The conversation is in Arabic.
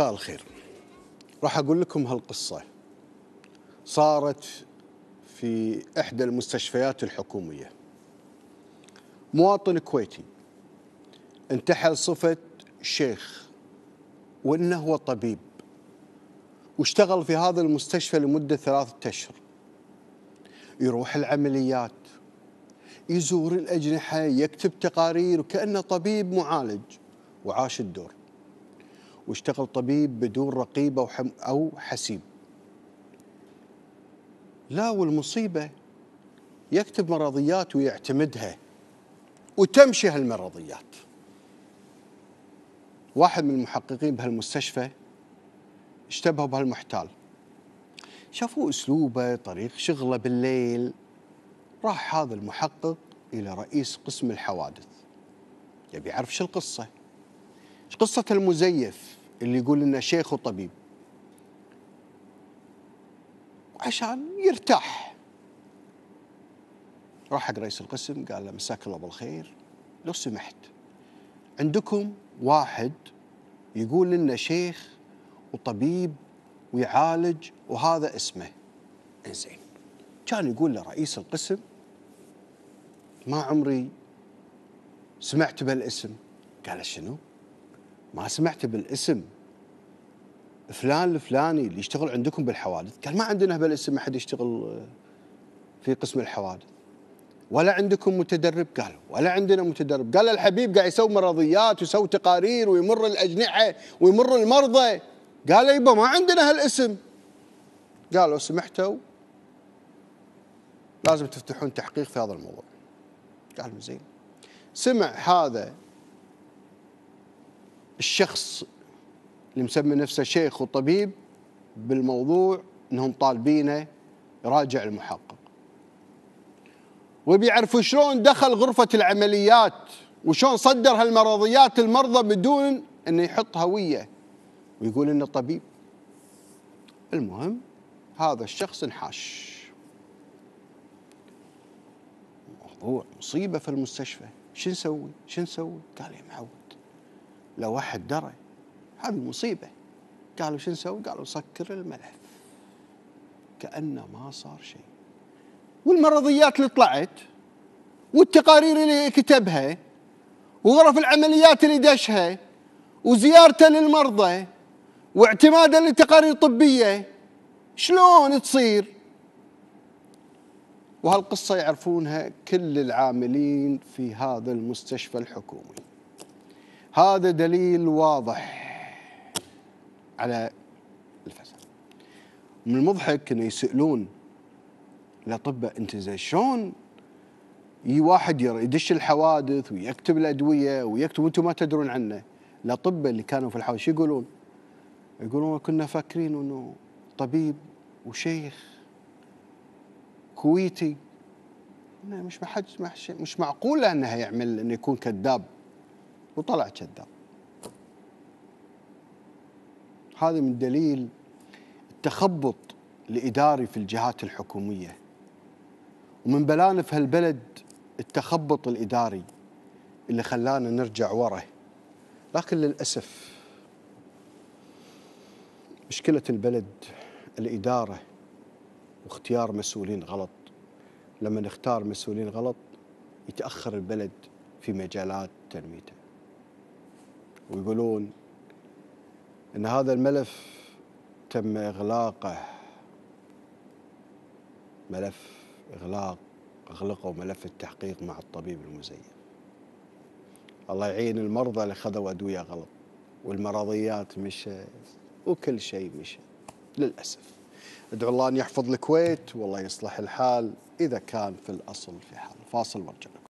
مساء الخير راح أقول لكم هالقصة صارت في إحدى المستشفيات الحكومية مواطن كويتي انتحل صفة شيخ وإنه هو طبيب واشتغل في هذا المستشفى لمدة ثلاثة أشهر يروح العمليات يزور الأجنحة يكتب تقارير وكأنه طبيب معالج وعاش الدور واشتغل طبيب بدون رقيب أو, أو حسيب لا والمصيبة يكتب مرضيات ويعتمدها وتمشي هالمرضيات واحد من المحققين بهالمستشفى اشتبهوا بهالمحتال شافوا اسلوبه طريق شغله بالليل راح هذا المحقق الى رئيس قسم الحوادث يبي يعرف شو القصه ايش قصه المزيف اللي يقول انه شيخ وطبيب عشان يرتاح راح حق رئيس القسم قال له مساك الله بالخير لو سمحت عندكم واحد يقول لنا شيخ وطبيب ويعالج وهذا اسمه انزين كان يقول لرئيس القسم ما عمري سمعت بالاسم قال شنو؟ ما سمعت بالاسم فلان الفلاني اللي يشتغل عندكم بالحوادث قال ما عندنا بالاسم احد يشتغل آه، في قسم الحوادث ولا عندكم متدرب قال ولا عندنا متدرب قال الحبيب قاعد يسوي مرضيات ويسوي تقارير ويمر الاجنحه ويمر المرضى قال يبا ما عندنا هالاسم قالوا سمحتوا لازم تفتحون تحقيق في هذا الموضوع قال زين سمع هذا الشخص اللي مسمي نفسه شيخ وطبيب بالموضوع انهم طالبينه يراجع المحقق وبيعرفوا شلون دخل غرفة العمليات وشلون صدر هالمرضيات المرضى بدون انه يحط هوية ويقول انه طبيب المهم هذا الشخص انحاش موضوع مصيبة في المستشفى شو نسوي شو نسوي قال يا معود لو واحد درى هذه مصيبة قالوا شو نسوي؟ قالوا سكر الملف كأنه ما صار شيء والمرضيات اللي طلعت والتقارير اللي كتبها وغرف العمليات اللي دشها وزيارته للمرضى واعتماده لتقارير طبية شلون تصير؟ وهالقصة يعرفونها كل العاملين في هذا المستشفى الحكومي هذا دليل واضح على الفساد من المضحك انه يسالون الاطباء انت زين شلون يجي واحد يدش الحوادث ويكتب الادويه ويكتب وانتم ما تدرون عنه الاطباء اللي كانوا في الحوادث شو يقولون؟ يقولون كنا فاكرين انه طبيب وشيخ كويتي مش محج مش معقول انه يعمل انه يكون كذاب وطلع كذاب هذا من دليل التخبط الاداري في الجهات الحكوميه ومن بلانا في هالبلد التخبط الاداري اللي خلانا نرجع ورا لكن للاسف مشكله البلد الاداره واختيار مسؤولين غلط لما نختار مسؤولين غلط يتاخر البلد في مجالات تنميته ويقولون ان هذا الملف تم اغلاقه ملف اغلاق اغلقوا ملف التحقيق مع الطبيب المزيف الله يعين المرضى اللي خذوا ادويه غلط والمرضيات مشت وكل شيء مشى للاسف ادعو الله ان يحفظ الكويت والله يصلح الحال اذا كان في الاصل في حال فاصل لكم